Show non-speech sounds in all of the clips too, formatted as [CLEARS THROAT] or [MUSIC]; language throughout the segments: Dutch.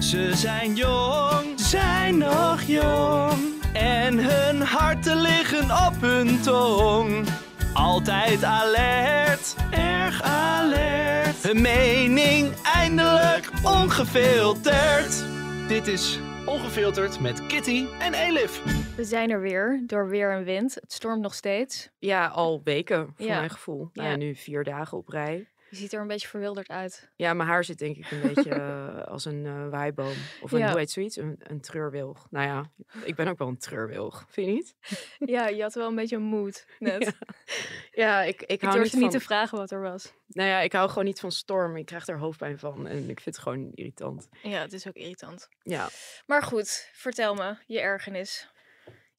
Ze zijn jong, zijn nog jong. En hun harten liggen op hun tong. Altijd alert, erg alert. Hun mening eindelijk ongefilterd. Dit is Ongefilterd met Kitty en Elif. We zijn er weer, door weer en wind. Het stormt nog steeds. Ja, al weken, voor mijn gevoel. Nou ja. Nou, nu vier dagen op rij. Je ziet er een beetje verwilderd uit. Ja, mijn haar zit denk ik een beetje eh, als een uh, waaiboom. Of een, ja. hoe heet zoiets? Een, een treurwilg. Nou ja, ik ben ook wel een treurwilg. Vind je niet? ja, je had wel een beetje een moed net. [LAUGHS] ja. ik, ik, ik hou niet, van... niet te vragen wat er was. Nou ja, ik hou gewoon niet van storm. Ik krijg er hoofdpijn van en ik vind het gewoon irritant. Ja, het is ook irritant. Ja. Maar goed, vertel me je ergernis.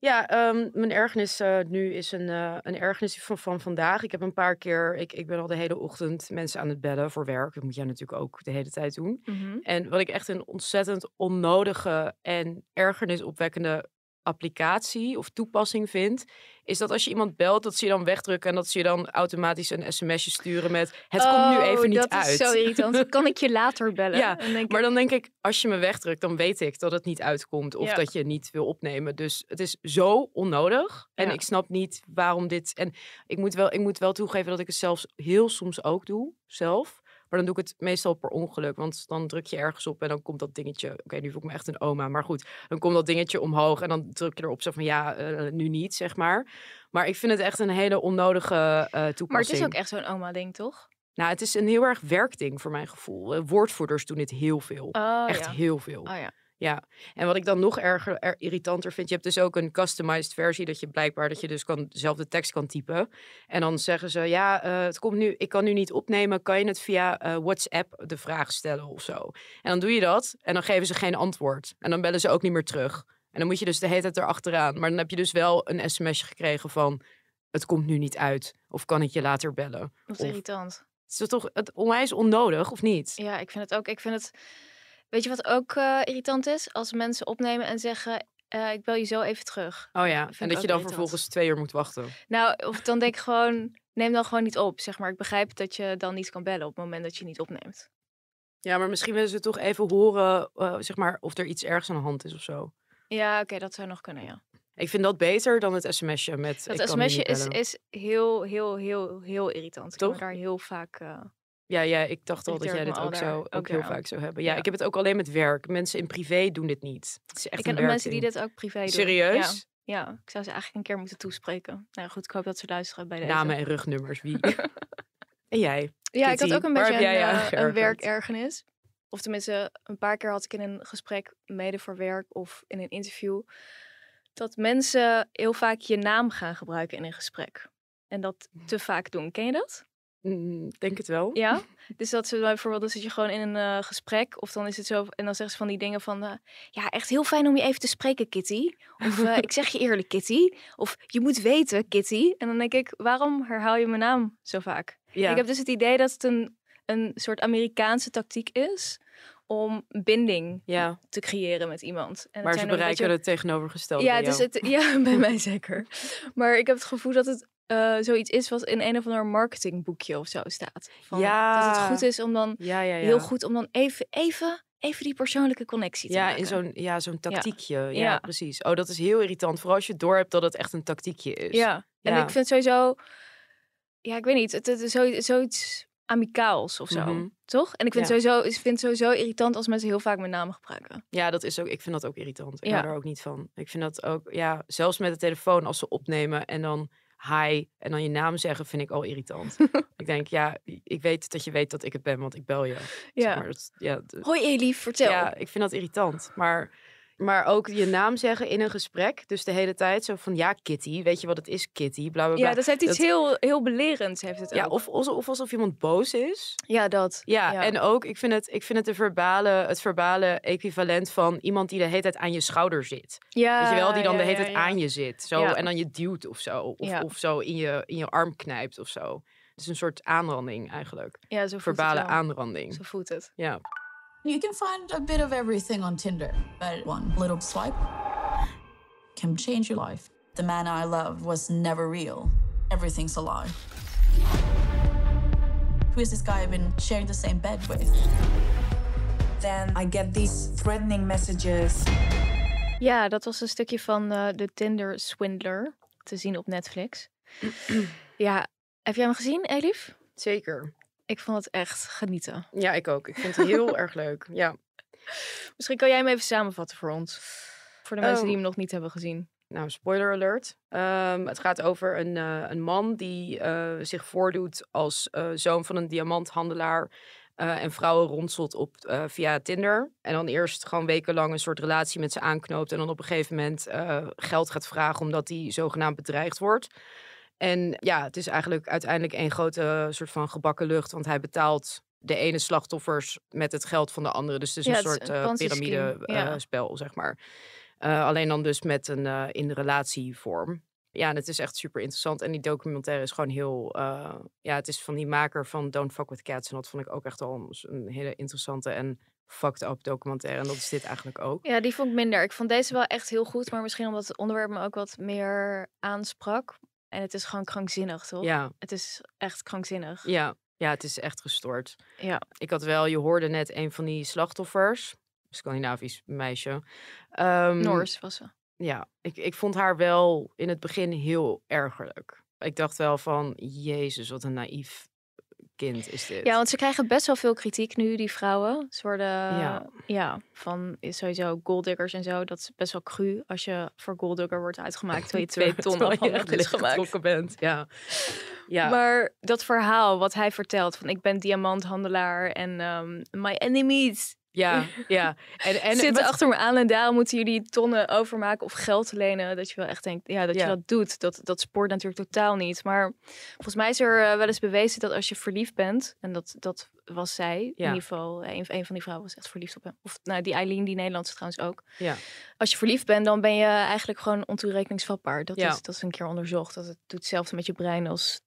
Ja, ehm, mijn ergernis eh, nu is een, eh, een ergernis van, van vandaag. Ik heb een paar keer, ik, ik ben al de hele ochtend mensen aan het bellen voor werk. Dat moet jij natuurlijk ook de hele tijd doen. Mhm. En wat ik echt een ontzettend onnodige en ergernisopwekkende applicatie of toepassing vindt, is dat als je iemand belt, dat ze je dan wegdrukken en dat ze je dan automatisch een sms'je sturen met het komt nu even oh, niet uit. dat is zo kan ik je later [LAUGHS] bellen? Ja, dan maar dan denk ik, als je me wegdrukt, dan weet ik dat het niet uitkomt of dat je niet wil opnemen. Dus het is zo onnodig en ik snap niet waarom dit... En ik moet, wel, ik moet wel toegeven dat ik het zelfs heel soms ook doe, zelf. Maar dan doe ik het meestal per ongeluk. Want dan druk je ergens op en dan komt dat dingetje. Oké, nu voel ik me echt een oma. Maar goed, dan komt dat dingetje omhoog. En dan druk je erop. Zeg van ja, eh, nu niet, zeg maar. Maar ik vind het echt een hele onnodige uh, eh, toepassing. Maar het is ook echt zo'n oma-ding, toch? Nou, het is een heel erg werkding voor mijn gevoel. Eh, woordvoerders doen dit heel veel. Oh, echt heel veel. Oh, ja. Ja, en wat ik dan nog erger, irritanter vind, je hebt dus ook een customized versie dat je blijkbaar dat je dus kan dezelfde tekst kan typen. En dan zeggen ze, ja, eh, het komt nu, ik kan nu niet opnemen, kan je het via eh, WhatsApp de vraag stellen of zo? En dan doe je dat en dan geven ze geen antwoord en dan bellen ze ook niet meer terug. En dan moet je dus de hele tijd erachteraan. Maar dan heb je dus wel een sms'je gekregen van, het komt nu niet uit of kan ik je later bellen? Wat of, irritant. Het is toch het onwijs onnodig of niet? Ja, ik vind het ook. Ik vind het Weet je wat ook eh, irritant is? Als mensen opnemen en zeggen. Eh, ik bel je zo even terug. Oh ja, en dat je dan vervolgens twee uur moet wachten. Nou, of dan denk ik gewoon, neem dan gewoon niet op. Zeg maar, ik begrijp dat je dan niet kan bellen op het moment dat je niet opneemt. Ja, maar misschien willen ze toch even horen, eh, zeg maar, of er iets ergs aan de hand is of zo. Ja, oké, dat zou nog kunnen, ja. Ik vind dat beter dan het sms'je met. Het sms'je is, is heel, heel, heel, heel irritant. Toch? Ik heb daar heel vaak. Ja, ja, ik dacht al dat jij dit ook, zo, ook, heel oh. vaak zou hebben. Ja, ik heb het ook alleen met werk. Mensen in privé doen dit niet. Het is echt ik ken mensen die dit ook privé doen. Serieus? Ja. ik zou ze eigenlijk een keer moeten toespreken. Nou goed, ik hoop dat ze luisteren bij de Namen en rugnummers, wie? [LAUGHS] en jij? Ja, ik had ook een beetje een, uh, een, werkergernis. Of tenminste, een paar keer had ik in een gesprek, mede voor werk of in een interview, dat mensen heel vaak je naam gaan gebruiken in een gesprek. En dat hm. te vaak doen. Ken je dat? Mm, denk het wel. Ja? [LAUGHS] Dus dat ze bijvoorbeeld, dan zit je gewoon in een eh, gesprek of dan is het zo, en dan zeggen ze van die dingen van, eh, ja, echt heel fijn om je even te spreken, Kitty. Of [LAUGHS] eh, ik zeg je eerlijk, Kitty. Of je moet weten, Kitty. En dan denk ik, waarom herhaal je mijn naam zo vaak? Ja. Ik heb dus het idee dat het een, een soort Amerikaanse tactiek is om binding ja. te creëren met iemand. En maar ze bereiken het tegenovergestelde. Ja, dus het, ja [LAUGHS] bij mij zeker. Maar ik heb het gevoel dat het eh, zoiets is wat in een of ander marketingboekje of zo staat. Van ja. Dat het goed is om dan heel goed om dan even, even, even die persoonlijke connectie te ja, In zo'n, ja, zo'n tactiekje. Ja. precies. Oh, dat is heel irritant. Vooral als je door hebt dat het echt een tactiekje is. Ja, en ik vind sowieso, ja, ik weet niet, het, het, zoiets amicaals of zo. Mhm. Toch? En ik vind, sowieso, ik vind sowieso irritant als mensen heel vaak mijn naam gebruiken. Ja, dat is ook. Ik vind dat ook irritant. Ik hou er ook niet van. Ik vind dat ook, ja, zelfs met de telefoon als ze opnemen en dan hi en dan je naam zeggen vind ik al irritant. [LAUGHS] ik denk, ja, ik weet dat je weet dat ik het ben, want ik bel je. Ja. Zeg maar, dat, ja Hoi Elie, vertel. Ja, ik vind dat irritant. Maar maar ook je naam zeggen in een gesprek. Dus de hele tijd zo van, ja, Kitty, weet je wat het is, Kitty, bla, Ja, dat is iets heel, heel belerends, heeft het Ja, of, of, of, alsof iemand boos is. Ja, dat. Ja, en ook, ik vind het, ik vind het, de verbale, het verbale equivalent van iemand die de hele tijd aan je schouder zit. Ja. Weet je wel, die dan de hele tijd aan je zit. Zo, En dan je duwt of zo. Of, of zo in je, in je arm knijpt of zo. Het is een soort aanranding eigenlijk. Ja, zo Verbale aanranding. Zo voelt het. Ja. You can find a bit of everything on Tinder, but one little swipe can change your life. The man I loved was never real. Everything's a lie. Who is this guy I've been sharing the same bed with? Then I get these threatening messages. Ja, dat was een stukje van uh, de Tinder Swindler te zien op Netflix. [CLEARS THROAT] ja, heb jij hem gezien, Elif? Zeker. Ik vond het echt genieten. Ja, ik ook. Ik vind het heel [LAUGHS] erg leuk. Ja. Misschien kan jij hem even samenvatten voor ons. Voor de mensen die oh. hem nog niet hebben gezien. Nou, spoiler alert. Ehm, het gaat over een, eh, een man die eh, zich voordoet als eh, zoon van een diamanthandelaar. en vrouwen rondselt op via Tinder. En dan eerst gewoon wekenlang een soort relatie met ze aanknoopt. En dan op een gegeven moment geld gaat vragen omdat hij zogenaamd bedreigd wordt. En ja, het is eigenlijk uiteindelijk een grote eh, soort van gebakken lucht. Want hij betaalt de ene slachtoffers met het geld van de andere. Dus het is een soort uh, eh, piramide spel, zeg maar. Eh, alleen dan dus met een in relatievorm. Ja, en het is echt super interessant. En die documentaire is gewoon heel. ja, het is van die maker van Don't Fuck with Cats. En dat vond ik ook echt al een hele interessante en fucked up documentaire. En dat is dit eigenlijk ook. Ja, die vond ik minder. Ik vond deze wel echt heel goed. Maar misschien omdat het onderwerp me ook wat meer aansprak. En het is gewoon krankzinnig, toch? Ja. Het is echt krankzinnig. Ja, ja het is echt gestoord. Ja. Ik had wel, je hoorde net een van die slachtoffers. Scandinavisch meisje. Um, Noors was ze. Ja, ik, ik vond haar wel in het begin heel ergerlijk. Ik dacht wel van, jezus, wat een naïef kind is dit. Ja, want ze krijgen best wel veel kritiek nu, die vrouwen. Ze worden, ja, ja van sowieso golddiggers en zo. Dat is best wel cru als je voor golddigger wordt uitgemaakt. Terwijl je [LAUGHS] twee ton afhankelijk is gemaakt. bent, ja. ja. Maar dat verhaal wat hij vertelt van ik ben diamanthandelaar en ehm, my enemies ja, [LAUGHS] ja. En, en zit achter me aan en daarom moeten jullie tonnen overmaken of geld lenen. Dat je wel echt denkt, ja, dat je dat doet. Dat, dat spoort natuurlijk totaal niet. Maar volgens mij is er eh, wel eens bewezen dat als je verliefd bent, en dat, dat was zij, in ieder geval, eh, een, van die vrouwen was echt verliefd op hem. Of nou, die Eileen, die Nederlandse trouwens ook. Ja. Als je verliefd bent, dan ben je eigenlijk gewoon ontoerekeningsvatbaar. Dat, is, dat is een keer onderzocht. Dat het doet hetzelfde met je brein als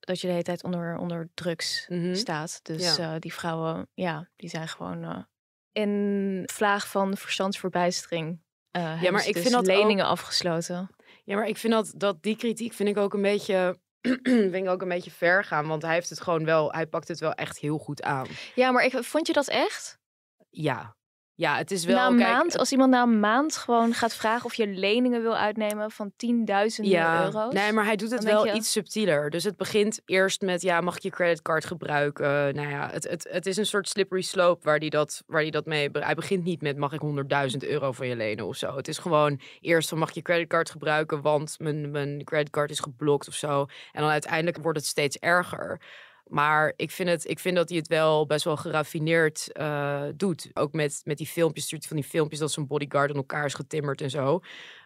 dat je de hele tijd onder, onder drugs mhm. staat. Dus eh, die vrouwen, ja, die zijn gewoon in vlaag van verstandsverbijstering. Uh, ja, maar ik dus vind dat leningen afgesloten. Ja, maar ik vind dat, dat die kritiek vind ik ook een beetje [CLEARS THROAT] vind ik ook een beetje ver gaan, want hij heeft het gewoon wel, hij pakt het wel echt heel goed aan. Ja, maar ik, vond je dat echt? Ja ja, het is wel. Na een maand, als iemand na een maand gewoon gaat vragen of je leningen wil uitnemen van 10.000 ja, euro's. Nee, maar hij doet het wel iets subtieler. Dus het begint eerst met: ja, mag ik je creditcard gebruiken? nou ja, het, het, het is een soort slippery slope waar die dat, waar die dat mee. Hij begint niet met: mag ik 100.000 euro van je lenen of zo. Het is gewoon eerst van: mag je creditcard gebruiken? Want mijn, mijn creditcard is geblokt of zo. En dan uiteindelijk wordt het steeds erger. Maar ik vind, het, ik vind dat hij het wel best wel geraffineerd eh, doet. Ook met, met die filmpjes, van die filmpjes dat zijn bodyguard in elkaar is getimmerd en zo.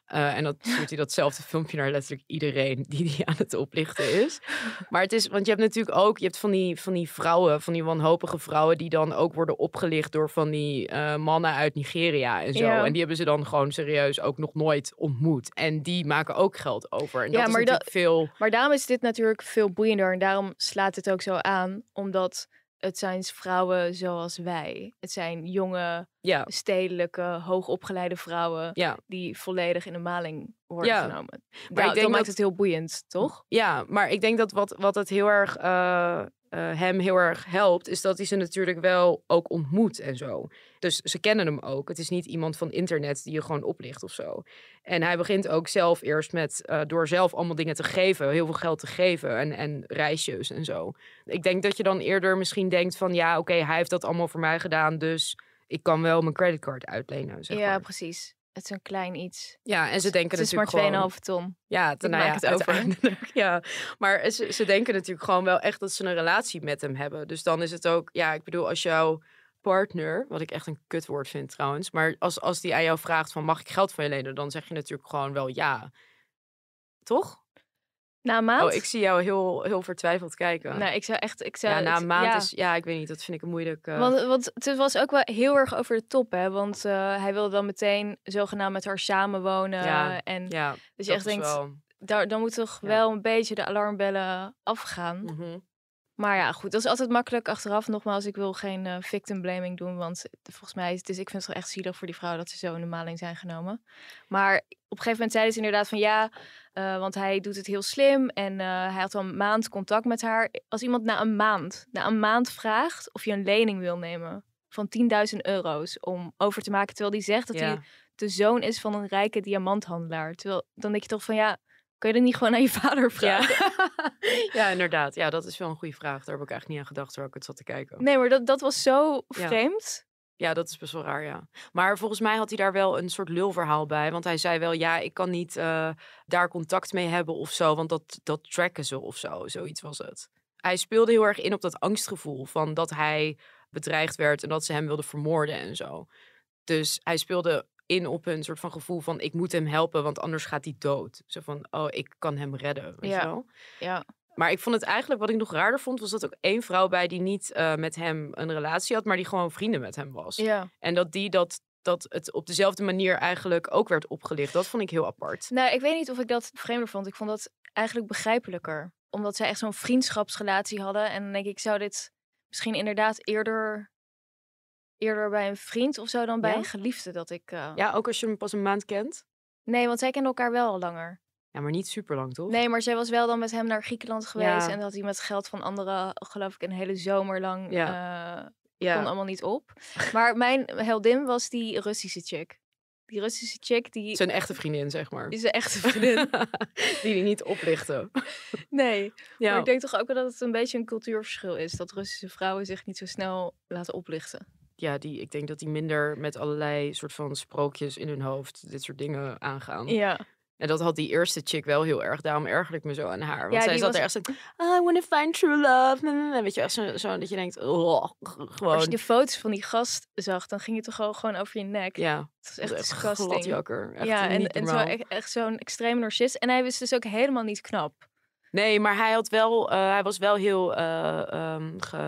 Eh, en dan stuurt hij datzelfde filmpje naar letterlijk iedereen die hij aan het oplichten is. Maar het is, want je hebt natuurlijk ook, je hebt van die, van die vrouwen, van die wanhopige vrouwen, die dan ook worden opgelicht door van die eh, mannen uit Nigeria en zo. En die hebben ze dan gewoon serieus ook nog nooit ontmoet. En die maken ook geld over. En dat is da veel... maar daarom is dit natuurlijk veel boeiender. En daarom slaat het ook zo aan, omdat het zijn vrouwen zoals wij. Het zijn jonge, stedelijke, hoogopgeleide vrouwen die volledig in de maling worden genomen. Maar nou, ik denk dat maakt het heel boeiend, toch? Ja, maar ik denk dat wat, wat het heel erg eh, eh, hem heel erg helpt, is dat hij ze natuurlijk wel ook ontmoet en zo. Dus ze kennen hem ook. Het is niet iemand van internet die je gewoon oplicht of zo. En hij begint ook zelf eerst met eh, door zelf allemaal dingen te geven, heel veel geld te geven en, en reisjes en zo. Ik denk dat je dan eerder misschien denkt van ja, oké, hij heeft dat allemaal voor mij gedaan, dus ik kan wel mijn creditcard uitlenen. ja, precies het is een klein iets. Ja, en ze denken natuurlijk gewoon... is maar 2,5 ton. Ja, dan nou ja, het over. [LAUGHS] ja, maar ze, ze denken natuurlijk gewoon wel echt dat ze een relatie met hem hebben. Dus dan is het ook... Ja, ik bedoel, als jouw partner, wat ik echt een kutwoord vind trouwens... maar als, als die aan jou vraagt van mag ik geld van je lenen... dan zeg je natuurlijk gewoon wel ja. Toch? Na een maand? Oh, ik zie jou heel, heel vertwijfeld kijken. Nou, ik zou echt... Ik zou, ja, na een maand is... Ja, ik weet niet. Dat vind ik een moeilijk... Eh. Want, want het was ook wel heel erg over de top, hè. Want eh, hij wilde dan meteen zogenaamd met haar samenwonen. Ja, en ja, dus je echt denkt... Daar, dan moet toch wel een beetje de alarmbellen afgaan. Mm maar ja, goed, dat is altijd makkelijk achteraf. Nogmaals, ik wil geen eh, victim blaming doen, want volgens mij is het, dus, ik vind het wel echt zielig voor die vrouw dat ze zo in de maling zijn genomen. Maar op een gegeven moment zeiden ze inderdaad van ja, eh, want hij doet het heel slim en eh, hij had al een maand contact met haar. Als iemand na een maand, na een maand vraagt of je een lening wil nemen van 10.000 euro's om over te maken, terwijl die zegt dat hij de zoon is van een rijke diamanthandelaar. Terwijl dan denk je toch van ja, Kun je dat niet gewoon aan je [LAUGHS] vader vragen? Ja. inderdaad. Ja, dat is wel een goede vraag. Daar heb ik eigenlijk niet aan gedacht terwijl ik het zat te kijken. Nee, maar dat, dat was zo vreemd. Ja. dat is best wel raar, ja. Maar volgens mij had hij daar wel een soort lulverhaal bij. Want hij zei wel, ja, ik kan niet eh, daar contact mee hebben of zo. Want dat, dat tracken ze of zo. Zoiets was het. Hij speelde heel erg in op dat angstgevoel van dat hij bedreigd werd en dat ze hem wilden vermoorden en zo. Dus hij speelde in op een soort van gevoel van ik moet hem helpen, want anders gaat hij dood. Zo van, oh, ik kan hem redden. Weet ja. Wel? ja. Maar ik vond het eigenlijk, wat ik nog raarder vond, was dat ook één vrouw bij die niet eh, met hem een relatie had, maar die gewoon vrienden met hem was. Ja. En dat die dat dat het op dezelfde manier eigenlijk ook werd opgelicht. Dat vond ik heel apart. Nou, ik weet niet of ik dat vreemder vond. Ik vond dat eigenlijk begrijpelijker. Omdat zij echt zo'n vriendschapsrelatie hadden. En dan denk ik, zou dit misschien inderdaad eerder eerder bij een vriend of zo dan bij een geliefde dat ik. Eh, ja, ook als je hem pas een maand kent. Nee, want zij kennen elkaar wel al langer. Ja, maar niet super lang, toch? Nee, maar zij was wel dan met hem naar Griekenland geweest. En dat hij met geld van anderen, geloof ik, een hele zomer lang. Ja. Eh, ja. Kon allemaal niet op. Maar mijn heldin was die Russische chick. Die Russische chick die... Zijn echte vriendin, zeg maar. Is een echte vriendin. [LAUGHS] die die niet oplichten. Nee. Ja. Maar ik denk toch ook wel dat het een beetje een cultuurverschil is. Dat Russische vrouwen zich niet zo snel laten oplichten ja, die, ik denk dat die minder met allerlei soort van sprookjes in hun hoofd dit soort dingen aangaan. Ja. En dat had die eerste chick wel heel erg. Daarom ergerde ik me zo aan haar. Want zij zat er echt zo... I want to find true love. Weet je, echt zo, zo dat je denkt... Oh, gewoon. Als je de foto's van die gast zag, dan ging het toch gewoon, over je nek. Ja. Het was echt, een echt ja, en, en zo, echt, echt zo'n extreem narcist. En hij was dus ook helemaal niet knap. Nee, maar hij, had wel, eh, hij was wel heel uh,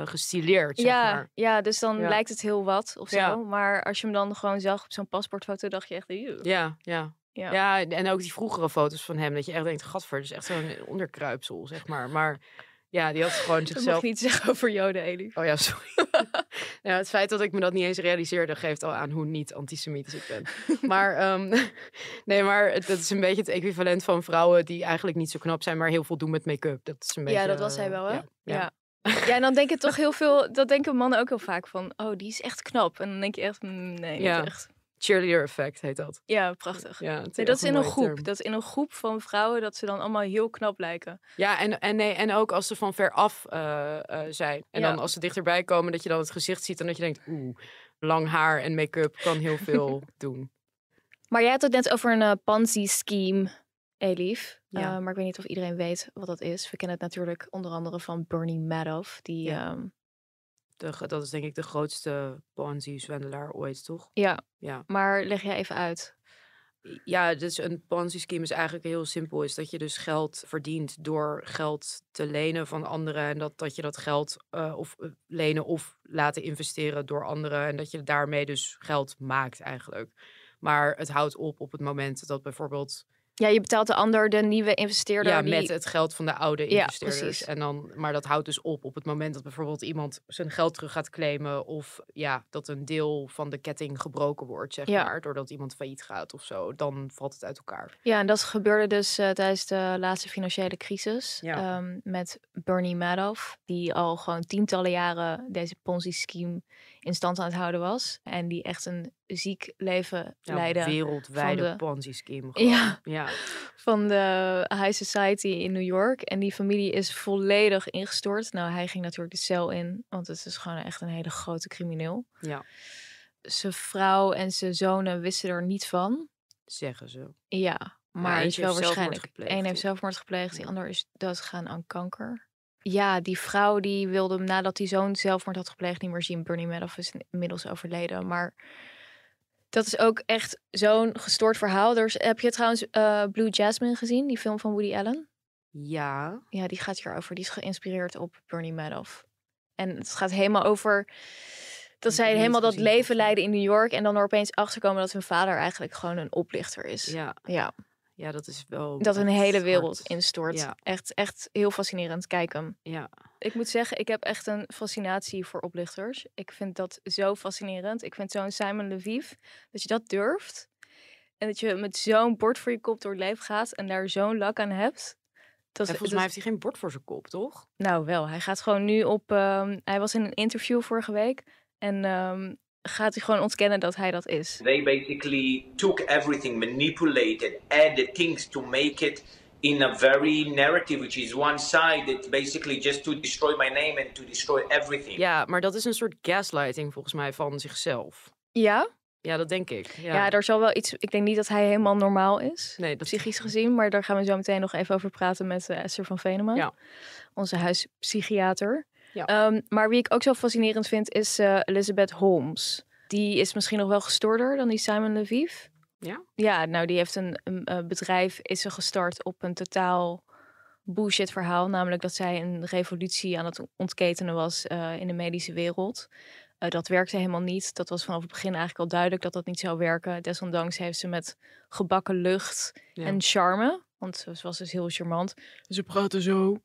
gestileerd, zeg ja, maar. Ja, dus dan lijkt het heel wat of zo. Maar als je hem dan gewoon zag op zo'n paspoortfoto, dacht je echt... Ja, ja. Ja. ja, en ook die vroegere foto's van hem, dat je echt denkt, gadver, het is echt zo'n onderkruipsel, zeg maar. Maar ja, die had gewoon zichzelf... mag niet zeggen over Joden, Eli. Oh ja, sorry. [LAUGHS] Nou, het feit dat ik me dat niet eens realiseerde... geeft al aan hoe niet antisemitisch ik ben. maar ehm, [LAUGHS] nee, maar dat is een beetje het equivalent van vrouwen... die eigenlijk niet zo knap zijn, maar heel veel doen met make-up. Dat is een beetje... Ja, dat was hij wel, hè? ja. ja. en dan denk je toch heel veel, dat denken mannen ook heel vaak van, oh, die is echt knap. En dan denk je echt, mm, nee, niet echt cheerleader effect heet dat. Ja, prachtig. Ja, dat is in een groep. Dat is in een groep van vrouwen dat ze dan allemaal heel knap lijken. Ja, en, en, nee, en ook als ze van ver af eh, eh, zijn. En dan als ze dichterbij komen, dat je dan het gezicht ziet en dat je denkt, oeh, lang haar en make-up kan heel veel [LAUGHS] doen. Maar jij had het net over een eh, pansy scheme Elif. Ja. maar ik weet niet of iedereen weet wat dat is. We kennen het natuurlijk onder andere van Bernie Madoff, die ehm, dat is denk ik de grootste Ponzi-zwendelaar ooit, toch? Ja, ja, maar leg jij even uit. Ja, dus een Ponzi-scheme is eigenlijk heel simpel. Is dat je dus geld verdient door geld te lenen van anderen. En dat, dat je dat geld eh, of eh, lenen of laten investeren door anderen. En dat je daarmee dus geld maakt eigenlijk. Maar het houdt op op het moment dat bijvoorbeeld ja, je betaalt de ander, de nieuwe investeerder. Ja, met het geld van de oude investeerders. en dan, maar dat houdt dus op op het moment dat bijvoorbeeld iemand zijn geld terug gaat claimen. Of ja, dat een deel van de ketting gebroken wordt, zeg maar. Doordat iemand failliet gaat of zo. Dan valt het uit elkaar. Ja, en dat gebeurde dus eh, tijdens de laatste financiële crisis. Ehm, met Bernie Madoff. Die al gewoon tientallen jaren deze Ponzi-scheme in stand aan het houden was. En die echt een ziek leven ja, leidde. Wereldwijde de... ponzi Ja, ja. Van de High Society in New York. En die familie is volledig ingestort. Nou, hij ging natuurlijk de cel in, want het is gewoon echt een hele grote crimineel. Ja. Zijn vrouw en zijn zonen wisten er niet van. Zeggen ze. Ja, maar, maar is wel waarschijnlijk. Eén heeft zelfmoord gepleegd, die ander is doodgegaan aan kanker. Ja, die vrouw die wilde hem nadat hij zoon zelfmoord had gepleegd niet meer zien. Bernie Madoff is inmiddels overleden. Maar dat is ook echt zo'n gestoord verhaal. Dus, heb je trouwens eh, Blue Jasmine gezien, die film van Woody Allen? Ja. Ja, die gaat hierover. Die is geïnspireerd op Bernie Madoff. En het gaat helemaal over dat zij helemaal dat leven leiden in New York en dan er opeens achterkomen dat hun vader eigenlijk gewoon een oplichter is. Ja. ja ja, dat is wel. Dat een hele wereld instort. Ja. Echt, echt heel fascinerend. Kijk hem. Ja. Ik moet zeggen, ik heb echt een fascinatie voor oplichters. Ik vind dat zo fascinerend. Ik vind zo'n Simon Leviev dat je dat durft. En dat je met zo'n bord voor je kop door het leven gaat en daar zo'n lak aan hebt. Dat, is volgens mij heeft hij geen bord voor zijn kop, toch? Nou wel, hij gaat gewoon nu op. Ehm, hij was in een interview vorige week. En ehm, gaat hij gewoon ontkennen dat hij dat is. They basically took everything, manipulated, added things to make it in a very narrative which is one-sided, basically just to destroy my name and to destroy everything. Ja, maar dat is een soort gaslighting volgens mij van zichzelf. Ja? Ja, dat denk ik. Ja. ja, zal wel iets. Ik denk niet dat hij helemaal normaal is. Nee, dat... psychisch gezien. Maar daar gaan we zo meteen nog even over praten met eh, Esther van Venema, ja. onze huispsychiater. Ja. Ehm, maar wie ik ook zo fascinerend vind is uh, Elizabeth Holmes. Die is misschien nog wel gestoorder dan die Simon Leviev. Ja? Ja, nou die heeft een, een eh, bedrijf, is ze gestart op een totaal bullshit verhaal. Namelijk dat zij een revolutie aan het ontketenen was eh, in de medische wereld. dat werkte helemaal niet. Dat was vanaf het begin eigenlijk al duidelijk dat dat niet zou werken. Desondanks heeft ze met gebakken lucht en charme. Want ze was dus heel charmant. Ze praten zo.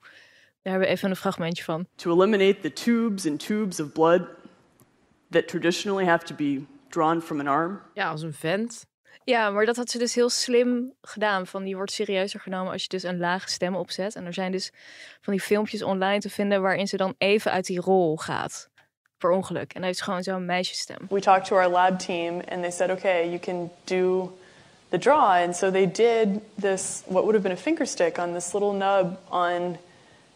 Daar hebben we even een fragmentje van. To eliminate the tubes and tubes of blood that traditionally have to be drawn from an arm. Ja, als een vent. Ja, maar dat had ze dus heel slim gedaan. Van die wordt serieuzer genomen als je dus een lage stem opzet. En er zijn dus van die filmpjes online te vinden waarin ze dan even uit die rol gaat. Per ongeluk. En hij is gewoon zo'n meisjesstem. We talked to our lab team and they said, okay, you can do the draw. And so they did this, what would have been a fingerstick on this little nub on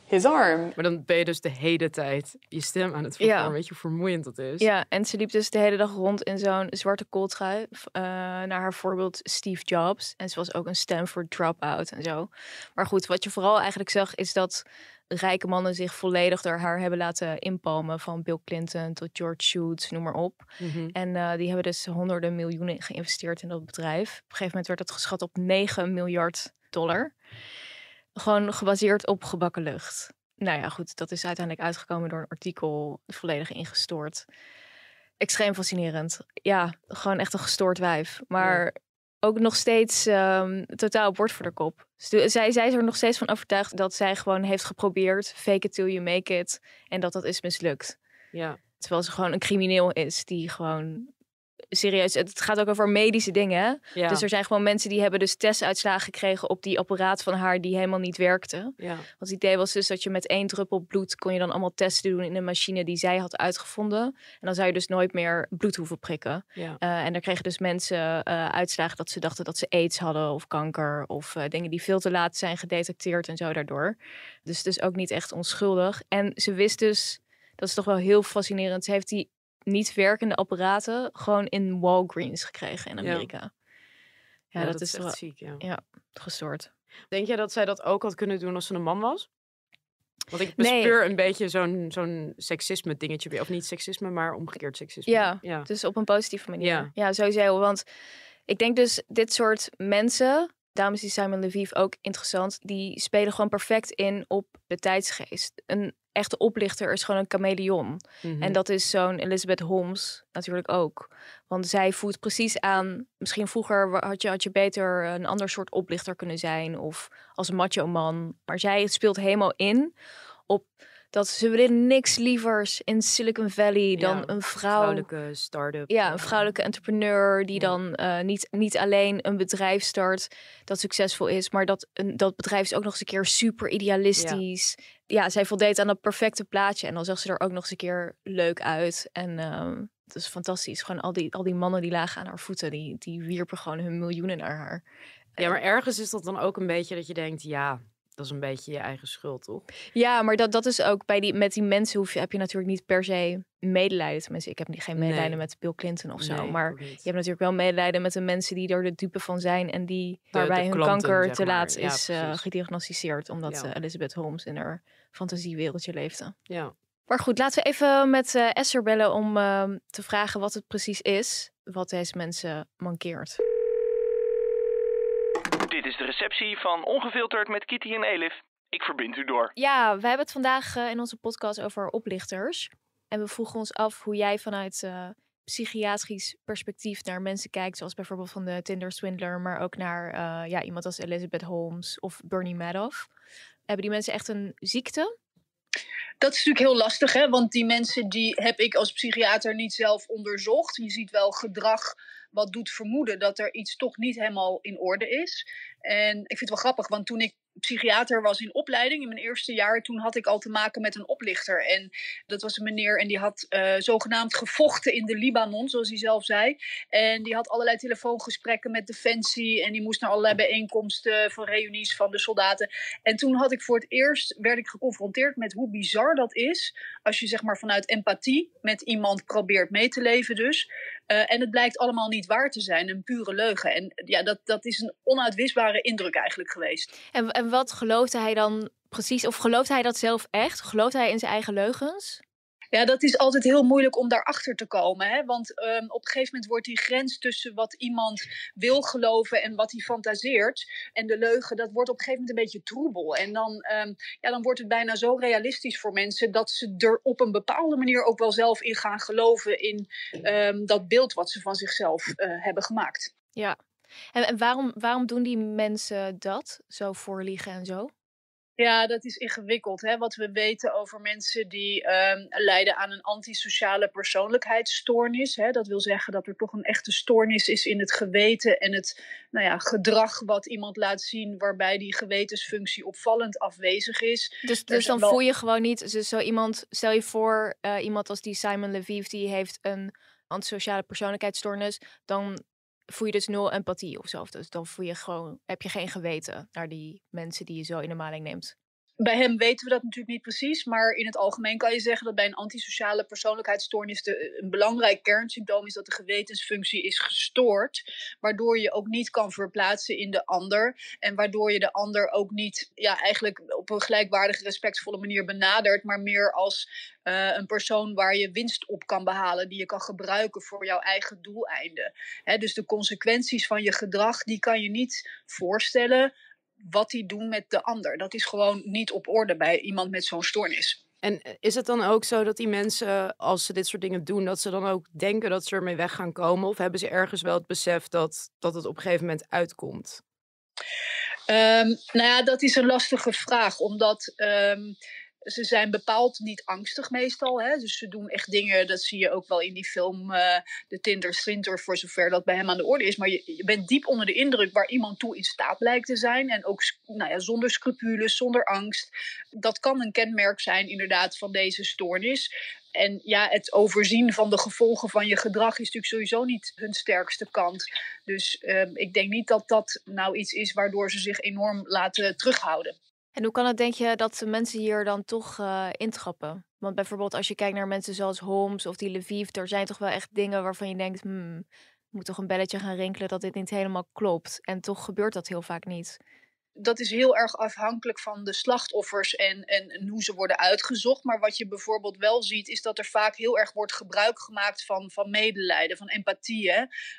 his arm. Maar dan ben je dus de hele tijd je stem aan het vervormen. Ja. Weet je hoe vermoeiend dat is? Ja, en ze liep dus de hele dag rond in zo'n zwarte coltrui Uh, eh, naar haar voorbeeld Steve Jobs. En ze was ook een Stanford drop-out en zo. Maar goed, wat je vooral eigenlijk zag is dat rijke mannen zich volledig door haar hebben laten inpalmen. Van Bill Clinton tot George Shoots, noem maar op. Mhm. En eh, die hebben dus honderden miljoenen geïnvesteerd in dat bedrijf. Op een gegeven moment werd dat geschat op 9 miljard dollar. Gewoon gebaseerd op gebakken lucht. Nou ja, goed, dat is uiteindelijk uitgekomen door een artikel, volledig ingestoord. Extreem fascinerend. Ja, gewoon echt een gestoord wijf. Maar ook nog steeds ehm, totaal bord voor de kop. Dus zij, zij is er nog steeds van overtuigd dat zij gewoon heeft geprobeerd, fake it till you make it, en dat dat is mislukt. Ja. Terwijl ze gewoon een crimineel is die gewoon serieus, het gaat ook over medische dingen. Dus er zijn gewoon mensen die hebben dus testuitslagen gekregen op die apparaat van haar die helemaal niet werkte. Ja. Want het idee was dus dat je met één druppel bloed kon je dan allemaal testen doen in een machine die zij had uitgevonden. En dan zou je dus nooit meer bloed hoeven prikken. Ja. Eh, en daar kregen dus mensen eh, uitslagen dat ze dachten dat ze aids hadden of kanker of eh, dingen die veel te laat zijn gedetecteerd en zo daardoor. Dus het is ook niet echt onschuldig. En ze wist dus dat is toch wel heel fascinerend. Ze heeft die niet werkende apparaten gewoon in Walgreens gekregen in Amerika. Ja, dat, is echt wel, ziek, ja. Ja, gestoord. Denk jij dat zij dat ook had kunnen doen als ze een man was? Want ik bespeur een beetje zo'n zo'n seksisme dingetje weer. Of niet seksisme, maar omgekeerd seksisme. Ja, ja. dus op een positieve manier. Ja. ja, sowieso. Want ik denk dus dit soort mensen, dames die Simon Leviev ook interessant, die spelen gewoon perfect in op de tijdsgeest. Een echte oplichter is gewoon een chameleon. En mhm. dat is zo'n Elizabeth Holmes natuurlijk ook. Want zij voelt precies aan, misschien vroeger had je, had je beter een ander soort oplichter kunnen zijn. Of als macho man. Maar zij speelt helemaal in op dat ze willen niks lievers in Silicon Valley dan ja, een vrouw. Vrouwelijke start-up. Ja, eh, een vrouwelijke entrepreneur die dan eh, niet, niet alleen een bedrijf start dat succesvol is, maar dat, een, dat bedrijf is ook nog eens een keer super idealistisch. Ja. zij voldeed aan dat perfecte plaatje en dan zag ze er ook nog eens een keer leuk uit. En uh, is fantastisch. Gewoon al die, al die mannen die lagen aan haar voeten, die, die wierpen gewoon hun miljoenen naar haar. Ja, maar ergens is dat dan ook een beetje dat je denkt, ja, dat is een beetje je eigen schuld, toch? Ja, maar dat, dat is ook bij die, met die mensen hoef je, heb je natuurlijk niet per se medelijden met mensen. Ik heb geen medelijden met Bill Clinton of zo. maar je hebt natuurlijk wel medelijden met de mensen die er de dupe van zijn en die waarbij hun kanker te laat is eh, gediagnosticeerd. Omdat eh, Elizabeth Holmes in haar fantasiewereldje leefde. Ja. Maar goed, laten we even met uh, Esther bellen om ehm, te vragen wat het precies is, wat deze mensen mankeert. Dit is de receptie van Ongefilterd met Kitty en Elif. Ik verbind u door. Ja, we hebben het vandaag eh, in onze podcast over oplichters. En we vroegen ons af hoe jij vanuit eh, psychiatrisch perspectief naar mensen kijkt. Zoals bijvoorbeeld van de Tinder-swindler, maar ook naar eh, ja, iemand als Elizabeth Holmes of Bernie Madoff. Hebben die mensen echt een ziekte? Dat is natuurlijk heel lastig, hè? want die mensen die heb ik als psychiater niet zelf onderzocht. Je ziet wel gedrag wat doet vermoeden dat er iets toch niet helemaal in orde is. En ik vind het wel grappig, want toen ik psychiater was in opleiding. In mijn eerste jaar toen had ik al te maken met een oplichter. En dat was een meneer en die had eh, zogenaamd gevochten in de Libanon, zoals hij zelf zei. En die had allerlei telefoongesprekken met Defensie. En die moest naar allerlei bijeenkomsten van reunies van de soldaten. En toen had ik voor het eerst, werd ik geconfronteerd met hoe bizar dat is. Als je zeg maar vanuit empathie met iemand probeert mee te leven dus. Eh, en het blijkt allemaal niet waar te zijn, een pure leugen. En ja, dat, dat is een onuitwisbare indruk eigenlijk geweest. En, en en wat geloofde hij dan precies? Of geloofde hij dat zelf echt? Geloofde hij in zijn eigen leugens? Ja, dat is altijd heel moeilijk om daarachter te komen. Hè? Want ehm, op een gegeven moment wordt die grens tussen wat iemand wil geloven en wat hij fantaseert en de leugen, dat wordt op een gegeven moment een beetje troebel. En dan, ehm, ja, dan wordt het bijna zo realistisch voor mensen dat ze er op een bepaalde manier ook wel zelf in gaan geloven in ehm, dat beeld wat ze van zichzelf eh, hebben gemaakt. Ja, en, waarom, waarom doen die mensen dat, zo voorliegen en zo? Ja, dat is ingewikkeld. Hè? Wat we weten over mensen die ehm, lijden aan een antisociale persoonlijkheidsstoornis. Hè? Dat wil zeggen dat er toch een echte stoornis is in het geweten en het nou ja, gedrag wat iemand laat zien, waarbij die gewetensfunctie opvallend afwezig is. Dus, dus dan voel je gewoon niet. Dus zo iemand, stel je voor, eh, iemand als die Simon Leviev, die heeft een antisociale persoonlijkheidsstoornis. Dan voel je dus nul empathie of Dus dan voel je gewoon, heb je geen geweten naar die mensen die je zo in de maling neemt bij hem weten we dat natuurlijk niet precies, maar in het algemeen kan je zeggen dat bij een antisociale persoonlijkheidsstoornis de, eh, een belangrijk kernsymptoom is dat de gewetensfunctie is gestoord, waardoor je ook niet kan verplaatsen in de ander en waardoor je de ander ook niet ja, eigenlijk op een gelijkwaardige, respectvolle manier benadert, maar meer als eh, een persoon waar je winst op kan behalen, die je kan gebruiken voor jouw eigen doeleinden. dus de consequenties van je gedrag, die kan je niet voorstellen, wat die doen met de ander. Dat is gewoon niet op orde bij iemand met zo'n stoornis. En eh, is het dan ook zo dat die mensen, als ze dit soort dingen doen, dat ze dan ook denken dat ze ermee weg gaan komen? Of hebben ze ergens wel het besef dat, dat het op een gegeven moment uitkomt? Ehm, nou ja, dat is een lastige vraag, omdat ehm, ze zijn bepaald niet angstig meestal. Hè? Dus ze doen echt dingen, dat zie je ook wel in die film uh, De Tinder Slinter, voor zover dat bij hem aan de orde is. Maar je, bent diep onder de indruk waar iemand toe in staat lijkt te zijn. En ook nou ja, zonder scrupules, zonder angst. Dat kan een kenmerk zijn inderdaad van deze stoornis. En ja, het overzien van de gevolgen van je gedrag is natuurlijk sowieso niet hun sterkste kant. Dus ehm, ik denk niet dat dat nou iets is waardoor ze zich enorm laten terughouden. En hoe kan het, denk je, dat de mensen hier dan toch uh, intrappen? Want bijvoorbeeld als je kijkt naar mensen zoals Holmes of die Lviv, er zijn toch wel echt dingen waarvan je denkt, hmm, moet toch een belletje gaan rinkelen dat dit niet helemaal klopt. En toch gebeurt dat heel vaak niet dat is heel erg afhankelijk van de slachtoffers en, en, hoe ze worden uitgezocht. Maar wat je bijvoorbeeld wel ziet, is dat er vaak heel erg wordt gebruik gemaakt van, van medelijden, van empathie.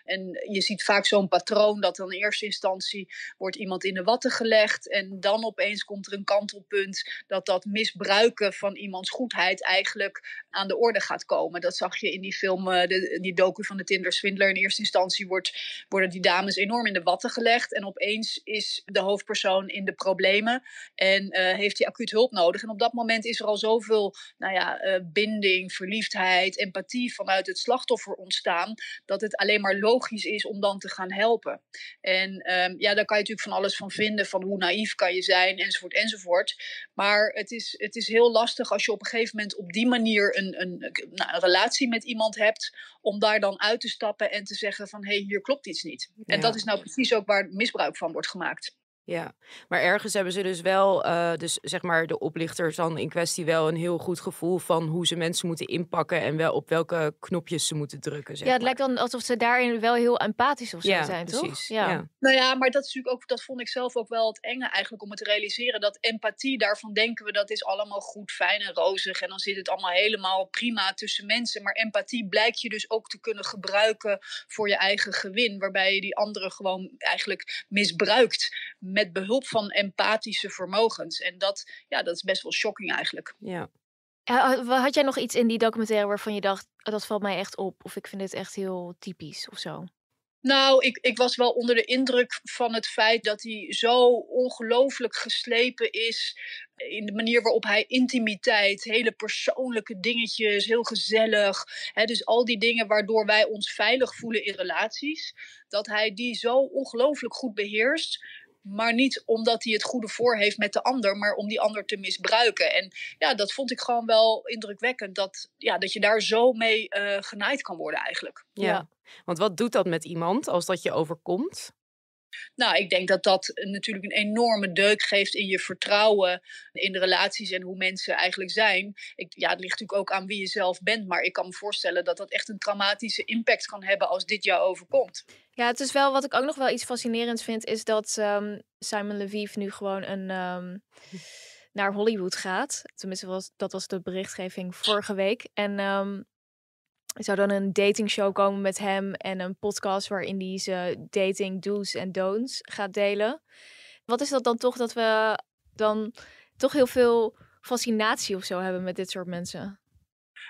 En je ziet vaak zo'n patroon dat dan in eerste instantie wordt iemand in de watten gelegd. En dan opeens komt er een kantelpunt dat dat misbruiken van iemands goedheid eigenlijk aan de orde gaat komen. Dat zag je in die film, eh, de, die docu van de Tinder-swindler. In eerste instantie wordt, worden die dames enorm in de watten gelegd. En opeens is de hoofdpersoon in de problemen en eh, heeft hij acuut hulp nodig. En op dat moment is er al zoveel nou ja, eh, binding, verliefdheid, empathie vanuit het slachtoffer ontstaan, dat het alleen maar logisch is om dan te gaan helpen. En ehm, ja, daar kan je natuurlijk van alles van vinden, van hoe naïef kan je zijn, enzovoort, enzovoort. Maar het is, het is heel lastig als je op een gegeven moment op die manier een, een, nou, een relatie met iemand hebt, om daar dan uit te stappen en te zeggen van, hé, hey, hier klopt iets niet. En dat is nou precies ook waar misbruik van wordt gemaakt. Ja, maar ergens hebben ze dus wel, eh, dus zeg maar de oplichters dan in kwestie wel een heel goed gevoel van hoe ze mensen moeten inpakken en wel op welke knopjes ze moeten drukken. Zeg ja, het lijkt dan alsof ze daarin wel heel empathisch of zijn, toch? Ja. ja. Nou ja, maar dat is natuurlijk ook, dat vond ik zelf ook wel het enge eigenlijk om het te realiseren dat empathie, daarvan denken we dat is allemaal goed, fijn en rozig en dan zit het allemaal helemaal prima tussen mensen. Maar empathie blijkt je dus ook te kunnen gebruiken voor je eigen gewin, waarbij je die anderen gewoon eigenlijk misbruikt met behulp van empathische vermogens. En dat, ja, dat is best wel shocking eigenlijk. Ja. Had jij nog iets in die documentaire waarvan je dacht, oh, dat valt mij echt op, of ik vind dit echt heel typisch of zo? Nou, ik, ik was wel onder de indruk van het feit dat hij zo ongelooflijk geslepen is in de manier waarop hij intimiteit, hele persoonlijke dingetjes, heel gezellig. Hè, dus al die dingen waardoor wij ons veilig voelen in relaties. Dat hij die zo ongelooflijk goed beheerst maar niet omdat hij het goede voor heeft met de ander, maar om die ander te misbruiken. En ja, dat vond ik gewoon wel indrukwekkend, dat, ja, dat je daar zo mee eh, genaaid kan worden eigenlijk. ja, want wat doet dat met iemand als dat je overkomt? Nou, ik denk dat dat natuurlijk een enorme deuk geeft in je vertrouwen in de relaties en hoe mensen eigenlijk zijn. Ik, ja, het ligt natuurlijk ook aan wie je zelf bent, maar ik kan me voorstellen dat dat echt een traumatische impact kan hebben als dit jou overkomt. Ja, het is wel wat ik ook nog wel iets fascinerends vind, is dat ehm, Simon Leviev nu gewoon een. Ehm, naar Hollywood gaat. Tenminste, was, dat was de berichtgeving vorige week. En ehm, er zou dan een datingshow komen met hem en een podcast waarin hij ze dating do's en don'ts gaat delen. Wat is dat dan toch dat we dan toch heel veel fascinatie of zo hebben met dit soort mensen?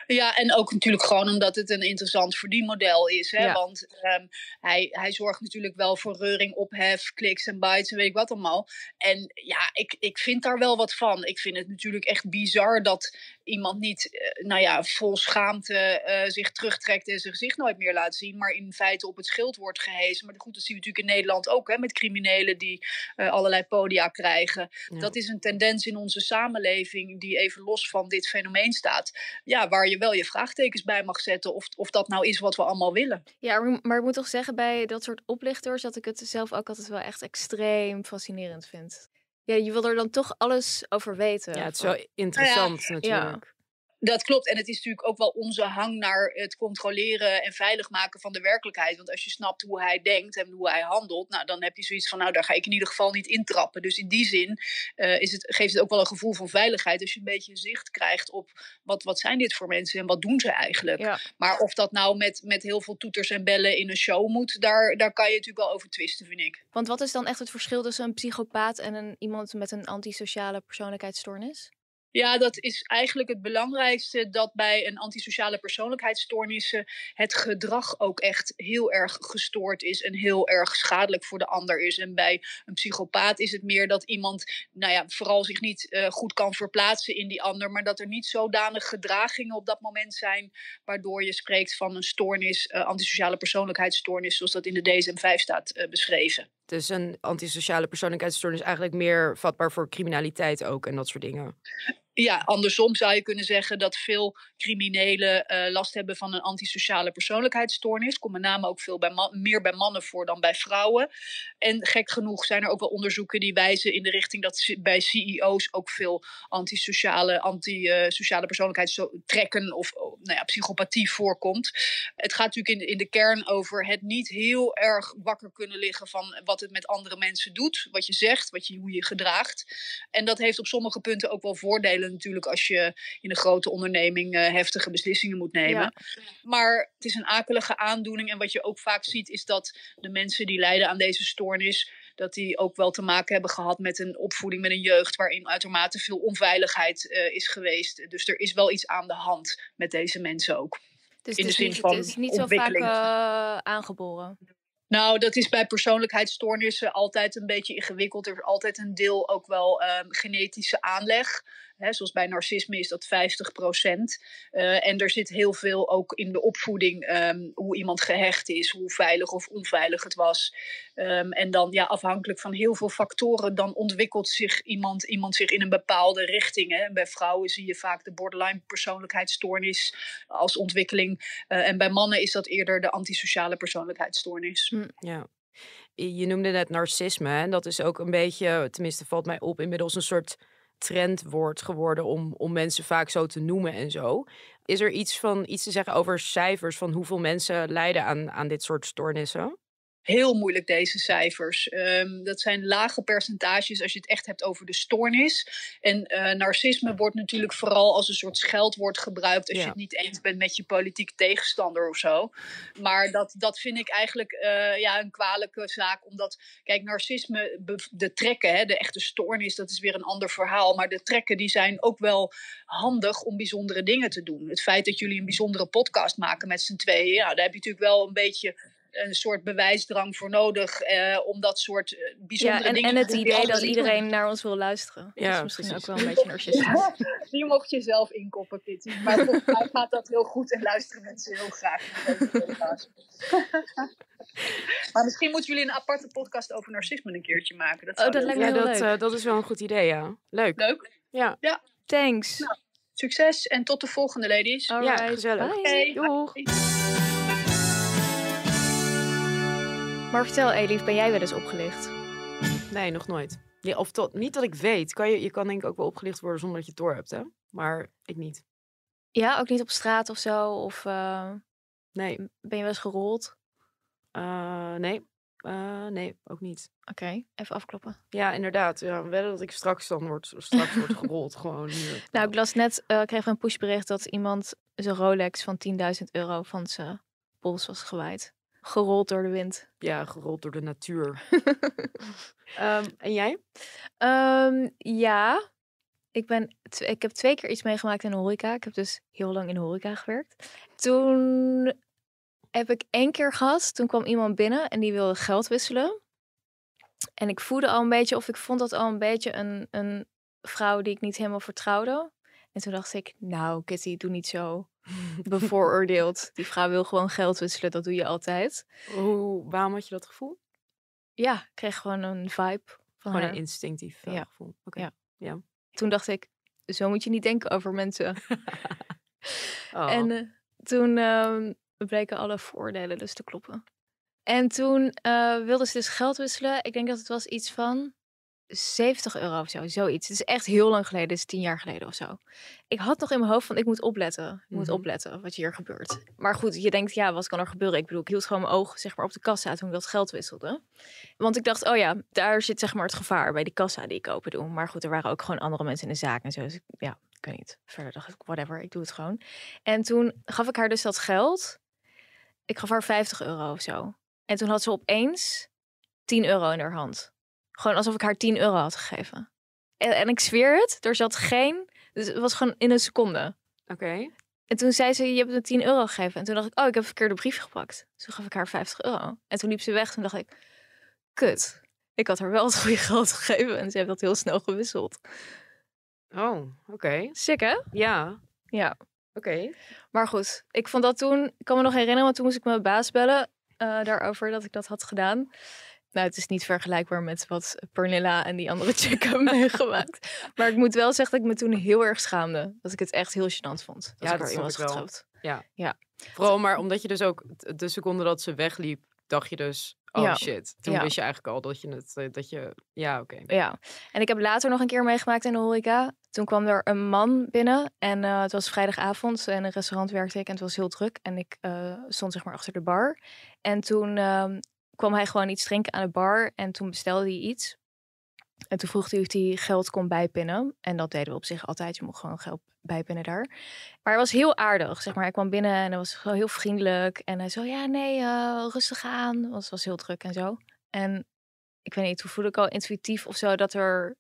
Ja, en ook natuurlijk gewoon omdat het een interessant verdienmodel is. Hè? Want ehm, hij, hij zorgt natuurlijk wel voor reuring, ophef, kliks en bytes en weet ik wat allemaal. En ja, ik, ik vind daar wel wat van. Ik vind het natuurlijk echt bizar dat iemand niet, eh, nou ja, vol schaamte eh, zich terugtrekt en zijn gezicht nooit meer laat zien. Maar in feite op het schild wordt gehezen. Maar goed, dat zien we natuurlijk in Nederland ook, hè, met criminelen die eh, allerlei podia krijgen. Dat is een tendens in onze samenleving die even los van dit fenomeen staat. Ja, waar je wel je vraagtekens bij mag zetten of, of dat nou is wat we allemaal willen. Ja, maar ik moet toch zeggen bij dat soort oplichters dat ik het zelf ook altijd wel echt extreem fascinerend vind. Ja, je wil er dan toch alles over weten. Ja, het is wel nou interessant natuurlijk. Dat klopt. En het is natuurlijk ook wel onze hang naar het controleren en veilig maken van de werkelijkheid. Want als je snapt hoe hij denkt en hoe hij handelt, nou, dan heb je zoiets van, nou, daar ga ik in ieder geval niet intrappen. Dus in die zin eh, is het, geeft het ook wel een gevoel van veiligheid. Als je een beetje zicht krijgt op wat, wat zijn dit voor mensen en wat doen ze eigenlijk. Maar of dat nou met, met heel veel toeters en bellen in een show moet, daar, daar kan je natuurlijk wel over twisten, vind ik. Want wat is dan echt het verschil tussen een psychopaat en een, iemand met een antisociale persoonlijkheidsstoornis? Ja, dat is eigenlijk het belangrijkste dat bij een antisociale persoonlijkheidsstoornis het gedrag ook echt heel erg gestoord is en heel erg schadelijk voor de ander is. En bij een psychopaat is het meer dat iemand, nou ja, vooral zich niet eh, goed kan verplaatsen in die ander, maar dat er niet zodanig gedragingen op dat moment zijn waardoor je spreekt van een stoornis, eh, antisociale persoonlijkheidsstoornis, zoals dat in de DSM-5 staat eh, beschreven. Dus een antisociale persoonlijkheidsstoornis eigenlijk meer vatbaar voor criminaliteit ook en dat soort dingen ja, andersom zou je kunnen zeggen dat veel criminelen eh, last hebben van een antisociale persoonlijkheidsstoornis. Komt met name ook veel bij meer bij mannen voor dan bij vrouwen. En gek genoeg zijn er ook wel onderzoeken die wijzen in de richting dat bij CEO's ook veel antisociale, antisociale eh, persoonlijkheidstrekken of oh, nou ja, psychopathie voorkomt. Het gaat natuurlijk in, in de kern over het niet heel erg wakker kunnen liggen van wat het met andere mensen doet, wat je zegt, wat je, hoe je gedraagt. En dat heeft op sommige punten ook wel voordelen natuurlijk als je in een grote onderneming eh, heftige beslissingen moet nemen. Maar het is een akelige aandoening. En wat je ook vaak ziet is dat de mensen die lijden aan deze stoornis, dat die ook wel te maken hebben gehad met een opvoeding, met een jeugd waarin uitermate veel onveiligheid eh, is geweest. Dus er is wel iets aan de hand met deze mensen ook. Dus in de zin van het is niet zo vaak eh, aangeboren. Nou, dat is bij persoonlijkheidsstoornissen altijd een beetje ingewikkeld. Er is altijd een deel ook wel ehm, genetische aanleg. Hè, zoals bij narcisme is dat 50 procent. Eh, en er zit heel veel ook in de opvoeding, ehm, hoe iemand gehecht is, hoe veilig of onveilig het was. Ehm, en dan ja, afhankelijk van heel veel factoren, dan ontwikkelt zich iemand, iemand zich in een bepaalde richting. Hè. bij vrouwen zie je vaak de borderline persoonlijkheidsstoornis als ontwikkeling. Eh, en bij mannen is dat eerder de antisociale persoonlijkheidsstoornis. Hm, ja. Je noemde net narcisme. En dat is ook een beetje, tenminste valt mij op, inmiddels een soort trendwoord geworden om, om mensen vaak zo te noemen en zo. Is er iets, van, iets te zeggen over cijfers van hoeveel mensen lijden aan, aan dit soort stoornissen? heel moeilijk, deze cijfers. Ehm, dat zijn lage percentages als je het echt hebt over de stoornis. En eh, narcisme wordt natuurlijk vooral als een soort scheldwoord gebruikt als je het niet eens bent met je politieke tegenstander of zo. Maar dat, dat vind ik eigenlijk eh, ja, een kwalijke zaak. Omdat, kijk, narcisme, de trekken, hè, de echte stoornis, dat is weer een ander verhaal. Maar de trekken die zijn ook wel handig om bijzondere dingen te doen. Het feit dat jullie een bijzondere podcast maken met z'n tweeën, ja, daar heb je natuurlijk wel een beetje een soort bewijsdrang voor nodig eh, om dat soort eh, bijzondere ja, en, dingen en het idee dat iedereen naar ons wil luisteren. Ja, is misschien ook wel een beetje narcistisch. [LAUGHS] Ja, die mocht je zelf inkoppen, Kitty. Maar volgens mij gaat dat heel goed en luisteren mensen heel graag. [LAUGHS] maar misschien moeten jullie een aparte podcast over narcisme een keertje maken. Dat, oh, dat lijkt me heel leuk. Eh, dat is wel een goed idee, ja. Leuk. Leuk? Ja. ja. Thanks. Nou, succes en tot de volgende, ladies. Ja, gezellig. Doeg. Maar vertel, Elif, ben jij wel eens opgelicht? Nee, nog nooit. of tot, niet dat ik weet. Kan je, je kan denk ik ook wel opgelicht worden zonder dat je het door hebt, hè? Maar ik niet. Ja, ook niet op straat of zo? Of eh, nee. ben je wel eens gerold? Eh, nee. Eh, nee, ook niet. Oké, even afkloppen. Ja, inderdaad. Ja, wel dat ik straks dan word, straks word [LAUGHS] gerold. gewoon Nou, ik las net, kreeg een pushbericht dat iemand zijn Rolex van 10.000 euro van zijn pols was gewijd. Gerold door de wind. Ja, gerold door de natuur. [LAUGHS] Ehm, en jij? Ehm, ja, ik, ben ik heb twee keer iets meegemaakt in de horeca. Ik heb dus heel lang in de horeca gewerkt. Toen heb ik één keer gehad. Toen kwam iemand binnen en die wilde geld wisselen. En ik voelde al een beetje, of ik vond dat al een beetje een, een vrouw die ik niet helemaal vertrouwde. En toen dacht ik, nou Kitty, doe niet zo. [LAUGHS] bevooroordeeld. Die vrouw wil gewoon geld wisselen, dat doe je altijd. Hoe, waarom had je dat gevoel? Ja, ik kreeg gewoon een vibe. Van gewoon haar. een instinctief eh, gevoel. Ja. Toen dacht ik, zo moet je niet denken over mensen. [LAUGHS] oh. En eh, toen uh, alle voordelen dus te kloppen. En toen eh, wilden ze dus geld wisselen. Ik denk dat het was iets van 70 euro of zo, zoiets. Het is echt heel lang geleden, is tien jaar geleden of zo. Ik had nog in mijn hoofd van, ik moet opletten. Ik moet mhm. opletten wat hier gebeurt. Maar goed, je denkt, ja, wat kan er gebeuren? Ik bedoel, ik hield gewoon mijn oog zeg maar, op de kassa toen ik dat geld wisselde. Want ik dacht, oh ja, daar zit zeg maar het gevaar bij die kassa die ik open doe. Maar goed, er waren ook gewoon andere mensen in de zaak en zo. Dus ja, ik weet niet. Verder dacht ik, whatever, ik doe het gewoon. En toen gaf ik haar dus dat geld. Ik gaf haar 50 euro of zo. En toen had ze opeens 10 euro in haar hand. Gewoon alsof ik haar 10 euro had gegeven. En, en ik zweer het, er zat geen. Dus het was gewoon in een seconde. Oké. En toen zei ze: Je hebt me 10 euro gegeven. En toen dacht ik: Oh, ik heb een verkeerde brief gepakt. Toen gaf ik haar 50 euro. En toen liep ze weg. Toen dacht ik: Kut. Ik had haar wel het goede geld gegeven. En ze heeft dat heel snel gewisseld. Oh, oké. Sick, hè? Ja. Ja. Oké. Maar goed, ik vond dat toen. Ik kan me nog herinneren, want toen moest ik mijn baas bellen eh, daarover dat ik dat had gedaan. Nou, het is niet vergelijkbaar met wat Pernilla en die andere chick [LAUGHS] hebben meegemaakt. Maar ik moet wel zeggen dat ik me toen heel erg schaamde. Dat ik het echt heel gênant vond. Dat ja, ik dat iemand was getrapt. Ja. ja. Vooral maar omdat je dus ook de seconde dat ze wegliep, dacht je dus, oh shit. Toen wist je eigenlijk al dat je het, eh, dat je, ja oké. Ja, en ik heb later nog een keer meegemaakt in de horeca. Toen kwam er een man binnen en eh, het was vrijdagavond en een restaurant werkte ik en het was heel druk. En ik eh, stond zeg maar achter de bar. En toen uh, kwam hij gewoon iets drinken aan de bar en toen bestelde hij iets. En toen vroeg hij of hij geld kon bijpinnen. En dat deden we op zich altijd. Je mocht gewoon geld bijpinnen daar. Maar hij was heel aardig, zeg maar. Hij kwam binnen en hij was gewoon heel vriendelijk. En hij zo, ja, nee, eh, rustig aan. Want het was heel druk en zo. En ik weet niet, toen voelde ik al intuïtief of zo dat er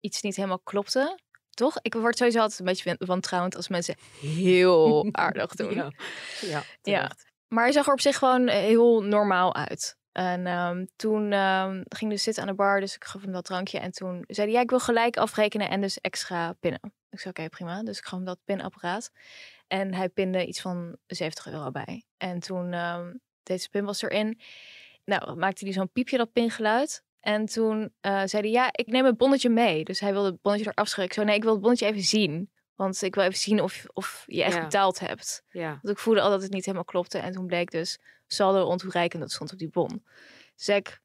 iets niet helemaal klopte. Toch? Ik word sowieso altijd een beetje wantrouwend als mensen heel [LAUGHS] aardig doen. ja, ja, Maar hij zag er op zich gewoon heel normaal uit. En ehm, toen um, ging dus zitten aan de bar, dus ik gaf hem dat drankje. En toen zei hij, ja, ik wil gelijk afrekenen en dus extra pinnen. Ik zei, oké, prima. Dus ik gaf hem dat pinapparaat. En hij pinde iets van 70 euro bij. En toen um, ehm, deze pin was erin. Nou, maakte hij zo'n piepje, dat pingeluid. En toen eh, zei hij, ja, ik neem het bonnetje mee. Dus hij wilde het bonnetje eraf schrikken. Ik zei nee, ik wil het bonnetje even zien. Want ik wil even zien of, of je echt betaald hebt. Ja. Want ik voelde al dat het niet helemaal klopte. En toen bleek dus saldo ontoereikend. Dat stond op die bon. Dus ik,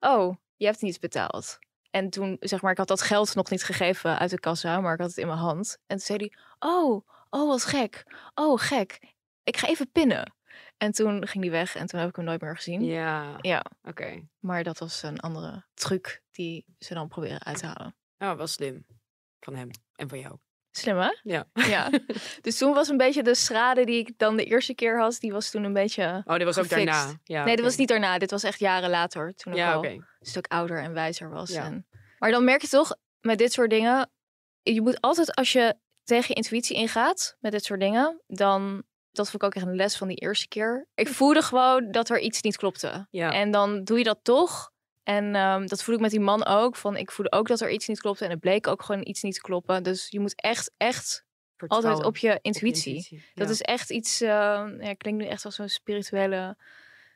oh, je hebt niet betaald. En toen, zeg maar, ik had dat geld nog niet gegeven uit de kassa. Maar ik had het in mijn hand. En toen zei hij, oh, oh, wat gek. Oh, gek. Ik ga even pinnen. En toen ging hij weg en toen heb ik hem nooit meer gezien. Ja, ja. oké. Maar dat was een andere truc die ze dan proberen uit te halen. Ja, oh, wel slim van hem en van jou. Slim hè? Ja. ja. [LAUGHS] Dus toen was een beetje de schade die ik dan de eerste keer had, die was toen een beetje. Oh, dit was ook daarna. Ja, nee, dat was niet daarna. Dit was echt jaren later. Toen ik al een stuk ouder en wijzer was. En... Maar dan merk je toch met dit soort dingen. Je moet altijd als je tegen je intuïtie ingaat met dit soort dingen, dan. Dat vond ik ook echt een les van die eerste keer. Ik voelde gewoon dat er iets niet klopte. Ja. En dan doe je dat toch. En ehm, dat voel ik met die man ook. Van ik voelde ook dat er iets niet klopte. En het bleek ook gewoon iets niet te kloppen. Dus je moet echt, echt altijd op je intuïtie. Dat is echt iets. Uh, ja, klinkt nu echt als zo'n spirituele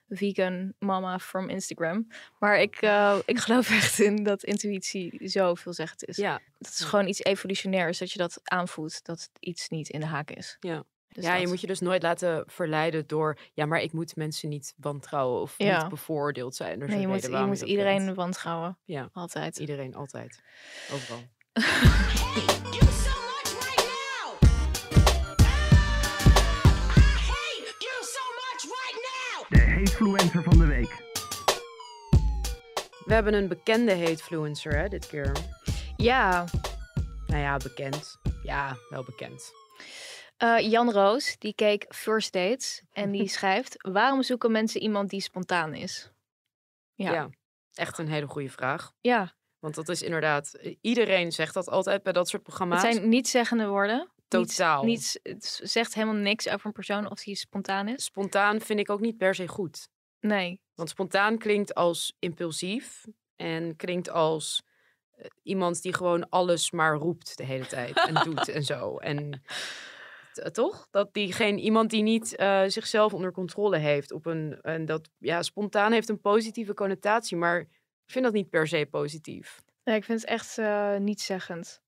vegan mama from Instagram. Maar ik, eh, ik geloof [LAUGHS] echt in dat intuïtie zoveel zegt is. Ja. Dat is gewoon iets evolutionairs dat je dat aanvoelt. Dat iets niet in de haak is. Ja. Dus ja, je moet je dus nooit laten verleiden door, ja, maar ik moet mensen niet wantrouwen of niet bevoordeeld zijn. nee, je moet, iedereen wantrouwen. Ja, altijd. Iedereen, altijd. Overal. [LAUGHS] De influencer van de week. We hebben een bekende hatefluencer hè, dit keer. Ja. Nou ja, bekend. Ja, wel bekend. Eh, Jan Roos, die keek First Dates en die [LAUGHS] schrijft: Waarom zoeken mensen iemand die spontaan is? Ja. ja. echt een hele goede vraag. Ja. Want dat is inderdaad, eh, iedereen zegt dat altijd bij dat soort programma's. Het zijn niet zeggende woorden. Totaal. het zegt helemaal niks over een persoon of hij spontaan is. Spontaan vind ik ook niet per se goed. Nee. Want spontaan klinkt als impulsief en klinkt als eh, iemand die gewoon alles maar roept de hele tijd en doet en zo. En [LAUGHS] Eh, toch? Dat geen iemand die niet eh, zichzelf onder controle heeft op een, en dat ja, spontaan heeft een positieve connotatie, maar ik vind dat niet per se positief. Nee, ik vind het echt uh, eh, zeggend.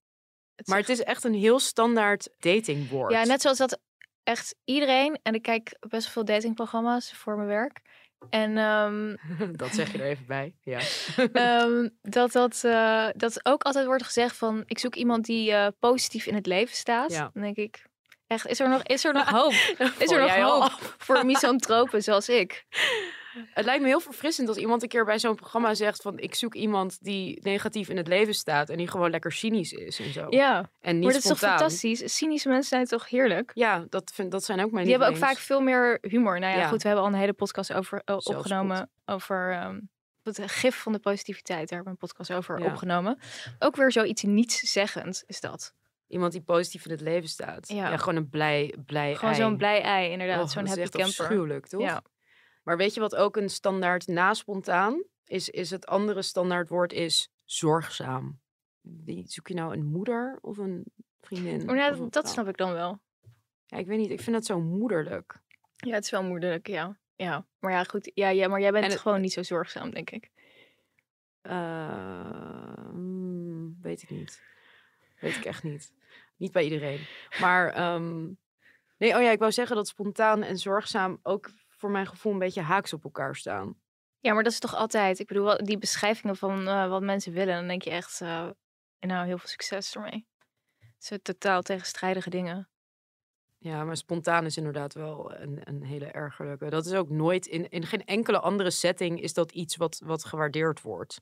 maar het is echt een heel standaard datingwoord. Ja, net zoals dat echt iedereen, en ik kijk best veel datingprogramma's voor mijn werk. En ehm, [LAUGHS] dat zeg je er even bij. Ja. [LAUGHS] Ehm, dat, dat, dat ook altijd wordt gezegd van ik zoek iemand die positief in het leven staat. Ja. Dan denk ik, Echt, is er nog, is er nog [LAUGHS] hoop? is er nog hoop [LAUGHS] voor misantropen zoals ik? Het lijkt me heel verfrissend als iemand een keer bij zo'n programma zegt van ik zoek iemand die negatief in het leven staat en die gewoon lekker cynisch is en zo. Ja. En niet maar dat is toch fantastisch? Cynische mensen zijn toch heerlijk? Ja, dat, vind, dat zijn ook mijn Die hebben ook vaak veel meer humor. Nou ja, goed, we hebben al een hele podcast over, eh, opgenomen over ehm, het gif van de positiviteit. Daar hebben we een podcast over opgenomen. Ook weer zoiets nietszeggend is dat. Iemand die positief in het leven staat. Ja, gewoon een blij, blij gewoon ei. Gewoon zo'n blij ei, inderdaad. Oh, zo'n happy camper. afschuwelijk, toch? Maar weet je wat ook een standaard na spontaan is? Is het andere standaardwoord is zorgzaam. Wie, zoek je nou een moeder of een vriendin? ja, oh, nou, dat, snap ik dan wel. Ja, ik weet niet. Ik vind dat zo moederlijk. Ja, het is wel moederlijk, ja. Ja, maar ja, goed. Ja, ja maar jij bent gewoon niet zo zorgzaam, denk ik. Eh, hmm, weet ik niet. Weet ik echt niet. Niet bij iedereen. [LAUGHS] Maar ehm, nee, oh ja, ik wou zeggen dat spontaan en zorgzaam ook voor mijn gevoel een beetje haaks op elkaar staan. Ja, maar dat is toch altijd. Ik bedoel, die beschrijvingen van eh, wat mensen willen, dan denk je echt, eh, nou, heel veel succes ermee. Het zijn totaal tegenstrijdige dingen. Ja, maar spontaan is inderdaad wel een, een hele ergerlijke. Dat is ook nooit in, in geen enkele andere setting is dat iets wat, wat gewaardeerd wordt.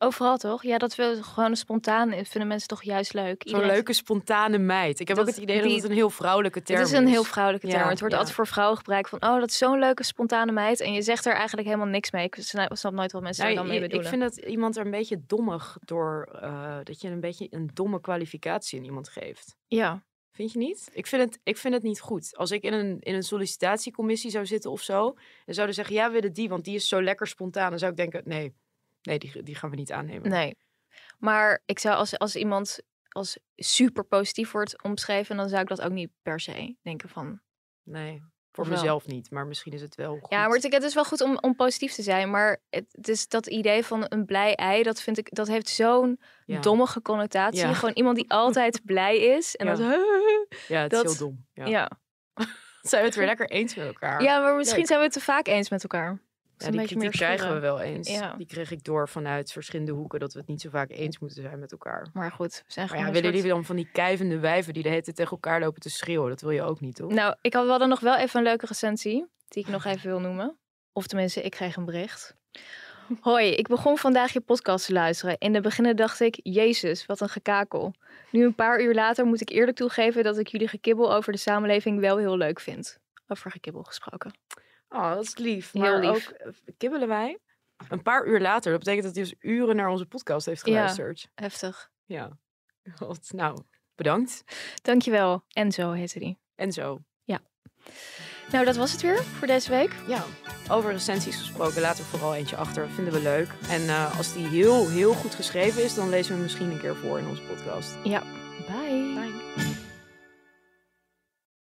Overal toch? Ja, dat we gewoon spontaan vinden mensen toch juist leuk. Zo'n leuke spontane meid. Ik heb ook het idee dat het een heel vrouwelijke term is. Het is een heel vrouwelijke term. het wordt altijd voor vrouwen gebruikt van oh, dat is zo'n leuke spontane meid. En je zegt er eigenlijk helemaal niks mee. Ik snap nooit wat mensen nou, er dan mee bedoelen. Ik vind dat iemand er een beetje dommig door eh, dat je een beetje een domme kwalificatie aan iemand geeft. Ja. Vind je niet? Ik vind het, ik vind het niet goed. Als ik in een, in een sollicitatiecommissie zou zitten of zo, en zouden zeggen, ja, we willen die, want die is zo lekker spontaan. Dan zou ik denken, nee, nee, die, die gaan we niet aannemen. Nee. Maar ik zou als, als iemand als super positief wordt omschreven, dan zou ik dat ook niet per se denken van. Nee, voor mezelf niet, maar misschien is het wel. Goed. Ja, maar het is wel goed om, om positief te zijn, maar het, is dat idee van een blij ei, dat vind ik, dat heeft zo'n ja. domme connotatie. Gewoon iemand die altijd [LAUGHS] blij is en ja. dat. [LAUGHS] Ja, het is heel dom. Ja. [LAUGHS] zijn we het weer lekker eens met elkaar? Ja, maar misschien zijn we het te vaak eens met elkaar. Ja, die kritiek krijgen we wel eens. Die kreeg ik door vanuit verschillende hoeken dat we het niet zo vaak eens moeten zijn met elkaar. Maar goed, we zijn gewoon. Maar ja, willen jullie dan van die kijvende wijven die de heten tegen elkaar lopen te schreeuwen? Dat wil je ook niet, toch? Nou, ik had wel dan nog wel even een leuke recensie die ik nog even wil noemen. Of tenminste, ik kreeg een bericht. Hoi, ik begon vandaag je podcast te luisteren. In de beginnen dacht ik, Jezus, wat een gekakel. Nu een paar uur later moet ik eerlijk toegeven dat ik jullie gekibbel over de samenleving wel heel leuk vind. Over gekibbel gesproken. Oh, dat is lief. Maar ook eh, kibbelen wij. Een paar uur later. Dat betekent dat hij dus uren naar onze podcast heeft geluisterd. heftig. Ja. [LAUGHS] God, nou, bedankt. Dankjewel. zo, heette die. zo. Ja. Nou, dat was het weer voor deze week. Ja, over recensies gesproken. Laten we vooral eentje achter. Vinden we leuk. En eh, als die heel, heel goed geschreven is, dan lezen we hem misschien een keer voor in onze podcast. Ja. Bye.